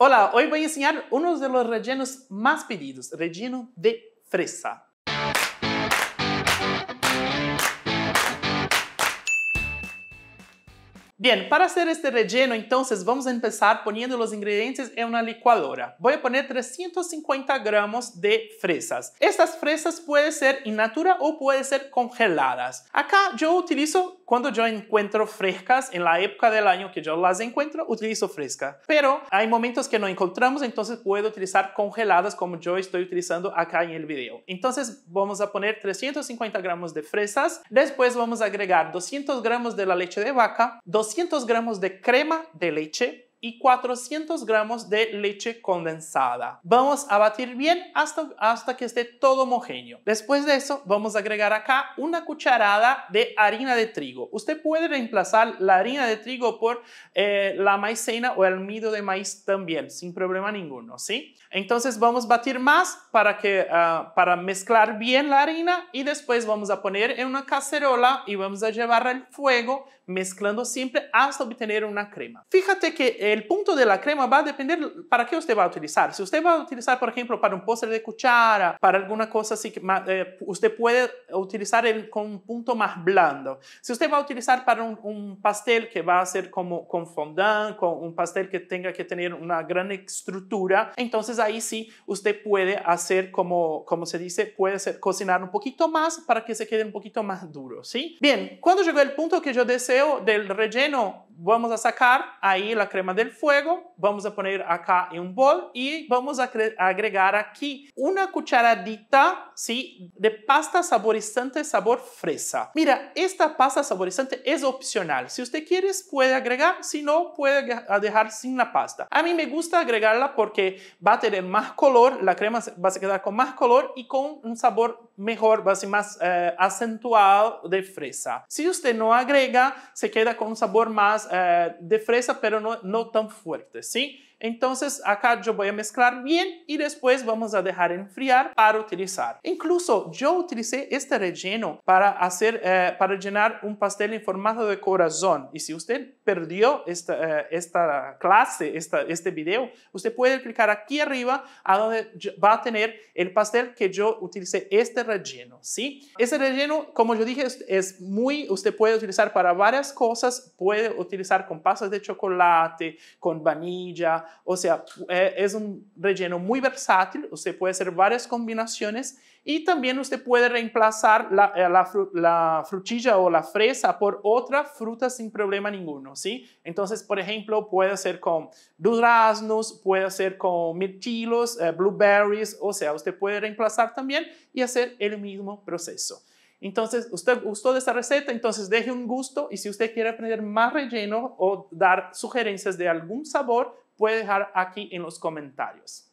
Hola, hoy voy a enseñar uno de los rellenos más pedidos, relleno de fresa. Bien, para hacer este relleno, entonces vamos a empezar poniendo los ingredientes en una licuadora. Voy a poner 350 gramos de fresas. Estas fresas pueden ser in natura o pueden ser congeladas. Acá yo utilizo, cuando yo encuentro frescas, en la época del año que yo las encuentro, utilizo fresca. Pero hay momentos que no encontramos, entonces puedo utilizar congeladas como yo estoy utilizando acá en el video. Entonces vamos a poner 350 gramos de fresas. Después vamos a agregar 200 gramos de la leche de vaca, 200 gramos de crema de leche y 400 gramos de leche condensada. Vamos a batir bien hasta, hasta que esté todo homogéneo. Después de eso vamos a agregar acá una cucharada de harina de trigo. Usted puede reemplazar la harina de trigo por eh, la maicena o el mido de maíz también, sin problema ninguno, ¿sí? Entonces vamos a batir más para, que, ah, para mezclar bien la harina y después vamos a poner en una cacerola y vamos a llevar al fuego mezclando siempre hasta obtener una crema. Fíjate que eh, el punto de la crema va a depender para qué usted va a utilizar. Si usted va a utilizar, por ejemplo, para un postre de cuchara, para alguna cosa así, eh, usted puede utilizar el, con un punto más blando. Si usted va a utilizar para un, pastel que va a ser como con fondant, con un pastel que tenga que tener una gran estructura, entonces ahí sí usted puede hacer como, como se dice, puede hacer, cocinar un poquito más para que se quede un poquito más duro, ¿sí? Bien, cuando llegó el punto que yo deseo del relleno, vamos a sacar ahí la crema del fuego, vamos a poner acá en un bol y vamos a agregar aquí una cucharadita, ¿sí? De pasta saborizante sabor fresa. Mira, esta pasta saborizante es opcional. Si usted quiere puede agregar, si no puede dejar sin la pasta. A mí me gusta agregarla porque va a tener más color, la crema va a quedar con más color y con un sabor mejor, va a ser más eh, acentuado de fresa. Si usted no agrega, se queda con un sabor más eh, de fresa, pero no, no tan fuerte, ¿sí? Entonces acá yo voy a mezclar bien y después vamos a dejar enfriar para utilizar. Incluso yo utilicé este relleno para hacer, eh, para llenar un pastel en formato de corazón. Y si usted perdió esta, eh, esta clase, esta, este video, usted puede clicar aquí arriba a donde va a tener el pastel que yo utilicé este relleno, ¿sí? Ese relleno, como yo dije, es, muy, usted puede utilizar para varias cosas, puede utilizar con pasas de chocolate, con vainilla, o sea, eh, es un relleno muy versátil, usted puede hacer varias combinaciones y también usted puede reemplazar la, eh, la, frutilla o la fresa por otra fruta sin problema ninguno, ¿sí? Entonces, por ejemplo, puede ser con duraznos, puede ser con mirtilos, eh, blueberries, o sea, usted puede reemplazar también y hacer el mismo proceso. Entonces, usted gustó de esta receta, entonces deje un gusto y si usted quiere aprender más relleno o dar sugerencias de algún sabor, puede dejar aquí en los comentarios.